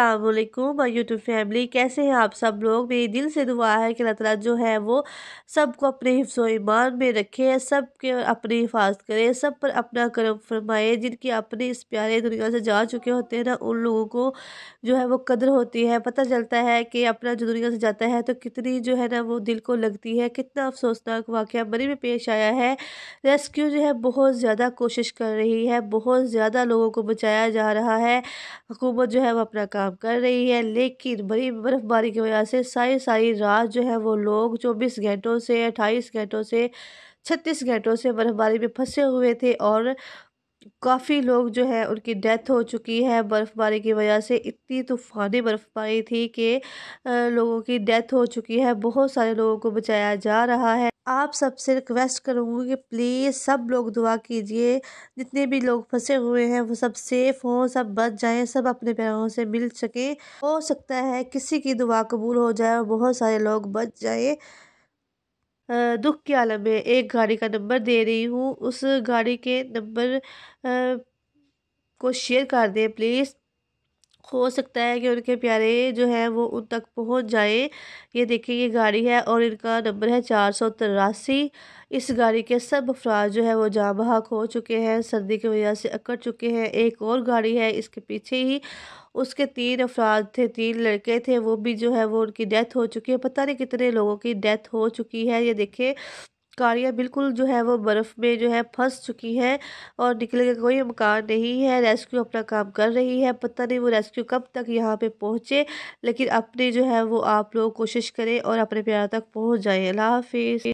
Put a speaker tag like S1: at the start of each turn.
S1: Aslam YouTube family कैसे हैं आप सब लोग मेरी दिल से दुआ है कि अल्लाह तला जो है वो सबको अपने हिफ्स ईमान में रखे सब के अपनी हिफाजत करें सब पर अपना करम फरमाए जिनकी अपने इस प्यारे दुनिया से जा चुके होते हैं ना उन लोगों को जो है वो कदर होती है पता चलता है कि अपना जो दुनिया से जाता है तो कितनी जो है ना वो दिल को लगती है कितना अफसोसनाक वाक़ मरी में पेश आया है रेस्क्यू जो है बहुत ज़्यादा कोशिश कर रही है बहुत ज़्यादा लोगों को बचाया जा रहा है हुकूमत जो है वो अपना काम काम कर रही है लेकिन बड़ी बर्फ़बारी की वजह से सारी सारी रात जो है वो लोग चौबीस घंटों से अट्ठाईस घंटों से छत्तीस घंटों से बर्फ़बारी में फंसे हुए थे और काफ़ी लोग जो है उनकी डेथ हो चुकी है बर्फ़बारी की वजह से इतनी तूफ़ानी बर्फ़बारी थी कि लोगों की डेथ हो चुकी है बहुत सारे लोगों को बचाया जा रहा है आप सबसे रिक्वेस्ट करूँगी कि प्लीज़ सब लोग दुआ कीजिए जितने भी लोग फंसे हुए हैं वो सब सेफ़ हों सब बच जाएं सब अपने पैरों से मिल सकें हो सकता है किसी की दुआ कबूल हो जाए और बहुत सारे लोग बच जाए दुख के आलम में एक गाड़ी का नंबर दे रही हूँ उस गाड़ी के नंबर को शेयर कर दें प्लीज़ हो सकता है कि उनके प्यारे जो है वो उन तक पहुंच जाए ये देखिए ये गाड़ी है और इनका नंबर है चार सौ तिरासी इस गाड़ी के सब अफराज जो है वो जाँ बहाक हो चुके हैं सर्दी की वजह से अकड़ चुके हैं एक और गाड़ी है इसके पीछे ही उसके तीन अफराद थे तीन लड़के थे वो भी जो है वो उनकी डेथ हो चुकी है पता नहीं कितने लोगों की डेथ हो चुकी है ये देखें कारियाँ बिल्कुल जो है वो बर्फ़ में जो है फंस चुकी हैं और निकलने का कोई मकान नहीं है रेस्क्यू अपना काम कर रही है पता नहीं वो रेस्क्यू कब तक यहाँ पे पहुँचे लेकिन अपने जो है वो आप लोग कोशिश करें और अपने प्यार तक पहुँच जाएँ अल्लाह हाफिज़